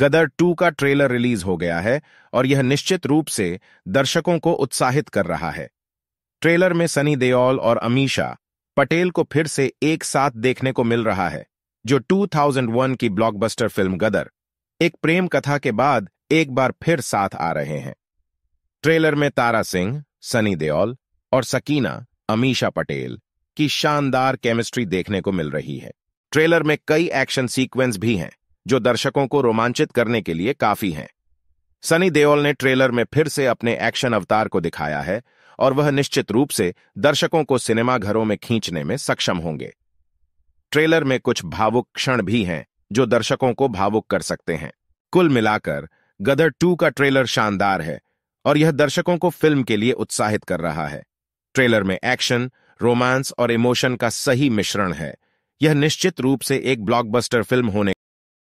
गदर 2 का trailer release हो गया है और यह निश्चित रूप से दर्शकों को उत्साहित कर रहा है ट्रेलर में सनी देओल और अमीशा पटेल को फिर से एक साथ देखने को मिल रहा है जो 2001 की ब्लॉकबस्टर फिल्म गदर एक प्रेम कथा के बाद एक बार फिर साथ आ रहे हैं ट्रेलर में तारा सिंह सनी देओल और सकीना अमीशा पटेल की शानदार केमिस्ट्री देखने को मिल रही है ट्रेलर में कई एक्शन सीक्वेंस भी हैं जो दर्शकों को रोमांचित करने के लिए काफी हैं सनी देओल ने ट्रेलर में फिर से अपने एक्शन अवतार को दिखाया है और वह निश्चित रूप से दर्शकों को सिनेमाघरों में खींचने में सक्षम होंगे ट्रेलर में कुछ भावुक क्षण भी हैं जो दर्शकों को भावुक कर सकते हैं कुल मिलाकर गदर टू का ट्रेलर शानदार है और यह दर्शकों को फिल्म के लिए उत्साहित कर रहा है ट्रेलर में एक्शन रोमांस और इमोशन का सही मिश्रण है यह निश्चित रूप से एक ब्लॉकबस्टर फिल्म होने